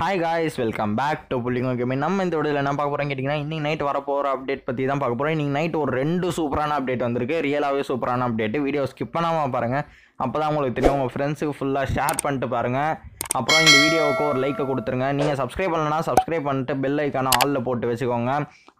hi guys welcome back to okay கேமி நம்ம இந்த வீடியோவில் என்ன பார்க்க போகிறோம் கேட்டிங்கன்னா இன்றைக்கி நைட் வரப்போகிற அப்டேட் பற்றி தான் பார்க்க போகிறோம் இன்றைக்கி நைட் ஒரு ரெண்டு சூப்பரான அப்டேட் வந்திருக்கு ரியலாகவே சூப்பரான அப்டேட் வீடியோ ஸ்கிப் பண்ணாமல் பாருங்கள் அப்போ தான் உங்களுக்கு தெரியும் உங்கள் ஃப்ரெண்ட்ஸுக்கு ஃபுல்லாக ஷேர் பண்ணிட்டு பாருங்கள் அப்புறம் இந்த வீடியோவுக்கு ஒரு லைக்கை கொடுத்துருங்க நீங்கள் சப்ஸ்கிரைப் பண்ணலன்னா சப்ஸ்கிரைப் பண்ணிட்டு பெல் ஐக்கான ஆலில் போட்டு வச்சுக்கோங்க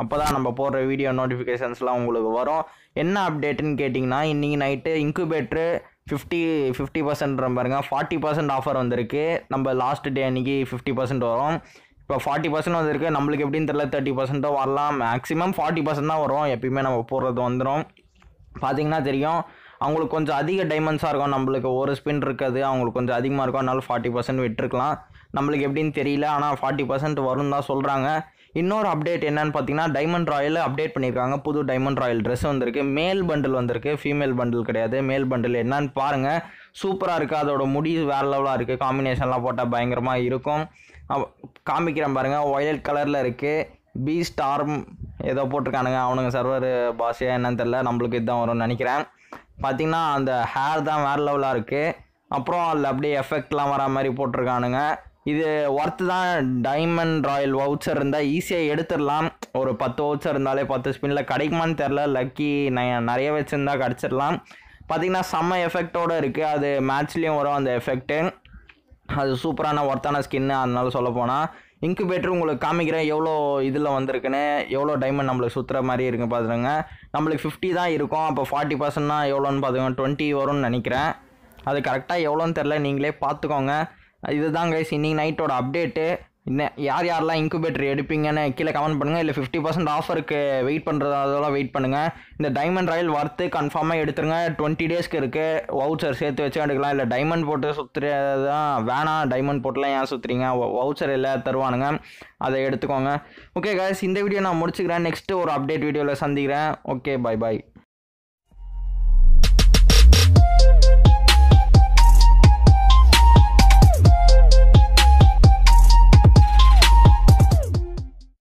அப்போ தான் நம்ம போடுற வீடியோ நோட்டிஃபிகேஷன்ஸ்லாம் உங்களுக்கு வரும் என்ன அப்டேட்டுன்னு கேட்டிங்கன்னா இன்றைக்கி night incubator fifty fifty percent பாருங்க ஃபார்ட்டி பர்சன்ட் ஆஃபர் வந்திருக்கு நம்ம லாஸ்ட் டே அன்றைக்கி ஃபிஃப்டி பர்சன்ட் வரும் இப்போ ஃபார்ட்டி பர்சன்ட் வந்திருக்கு நம்மளுக்கு எப்படின்னு தெரில தேர்ட்டி பர்சன்ட்டோ வரலாம் மேக்ஸிமம் ஃபார்ட்டி பர்சன்ட் தான் வரும் எப்பயுமே நம்ம போடுறது வந்துடும் பார்த்தீங்கன்னா தெரியும் அவங்களுக்கு கொஞ்சம் அதிக டைமண்ட்ஸாக இருக்கும் நம்மளுக்கு ஒரு ஸ்பின் இருக்காது அவங்களுக்கு கொஞ்சம் அதிகமாக இருக்கும் அதனால ஃபார்ட்டி பர்சன்ட் விட்டுருக்கலாம் நம்மளுக்கு எப்படின்னு தெரியல ஆனால் ஃபார்ட்டி பர்சன்ட் வரும் தான் சொல்கிறாங்க இன்னொரு அப்டேட் என்னன்னு பார்த்தீங்கன்னா டைமண்ட் ராயல் அப்டேட் பண்ணியிருக்காங்க புது டைமண்ட் ராயல் ட்ரெஸ் வந்திருக்கு மேல் பண்டில் வந்திருக்கு ஃபீமேல் பண்டில் கிடையாது மேல் பண்டில் என்னன்னு பாருங்கள் சூப்பராக இருக்குது அதோட முடி வேறு லெவலாக இருக்குது காம்பினேஷன்லாம் போட்டால் பயங்கரமாக இருக்கும் காமிக்கிறேன் பாருங்கள் ஒயலட் கலரில் இருக்குது பீ ஸ்டார்ம் ஏதோ போட்டிருக்கானுங்க அவனுங்க சர்வர் பாஷையா என்னன்னு தெரில நம்மளுக்கு இதுதான் வரும்னு நினைக்கிறேன் பார்த்தீங்கன்னா அந்த ஹேர் தான் வேறு லெவலாக இருக்குது அப்புறம் அதில் அப்படியே எஃபெக்ட்லாம் வரா மாதிரி போட்டிருக்கானுங்க இது ஒர்த்து தான் டைமண்ட் ராயல் வவுச்சர் இருந்தால் ஈஸியாக எடுத்துடலாம் ஒரு பத்து வவுச்சர் இருந்தாலே பத்து ஸ்பின்ல கிடைக்குமான்னு தெரில லக்கி நிறைய வச்சுருந்தா கிடச்சிடலாம் பார்த்திங்கன்னா செம்ம எஃபெக்டோடு இருக்குது அது மேட்ச்லேயும் வரும் அந்த எஃபெக்ட்டு அது சூப்பரான ஒர்த்தான ஸ்கின்னு அதனால சொல்ல போனால் இன்குபேட்டர் உங்களுக்கு காமிக்கிறேன் எவ்வளோ இதில் வந்திருக்குன்னு எவ்வளோ டைமண்ட் நம்மளுக்கு சுற்றுற மாதிரி இருக்குது பார்த்துருங்க நம்மளுக்கு ஃபிஃப்டி தான் இருக்கும் அப்போ ஃபார்ட்டி பர்சன்ட்னா எவ்வளோன்னு பார்த்துக்கோங்க டுவெண்ட்டி வரும்னு நினைக்கிறேன் அது கரெக்டாக எவ்வளோன்னு தெரில நீங்களே பார்த்துக்கோங்க இதுதான் கைஸ் இன்றைக்கி நைட்டோட அப்டேட்டு என்ன யார் யாரெல்லாம் இன்குபேட்டர் எடுப்பீங்கன்னு கீழே கமெண்ட் பண்ணுங்கள் இல்லை ஃபிஃப்டி பர்சன்ட் ஆஃபருக்கு வெயிட் பண்ணுறதெல்லாம் வெயிட் பண்ணுங்கள் இந்த டைமண்ட் ராயல் வர்த்து கன்ஃபார்மாக எடுத்துருங்க டுவெண்ட்டி டேஸ்க்கு இருக்குது வவுச்சர் சேர்த்து வச்சு எடுக்கலாம் இல்லை டைமண்ட் போட்டு சுற்றுறது தான் வேணாம் டைமண்ட் போட்டுலாம் ஏன் சுற்றுறீங்க வவுச்சர் இல்லை தருவானுங்க அதை எடுத்துக்கோங்க ஓகே கேஸ் இந்த வீடியோ நான் முடிச்சுக்கிறேன் நெக்ஸ்ட்டு ஒரு அப்டேட் வீடியோவில் சந்திக்கிறேன் ஓகே பாய் பாய்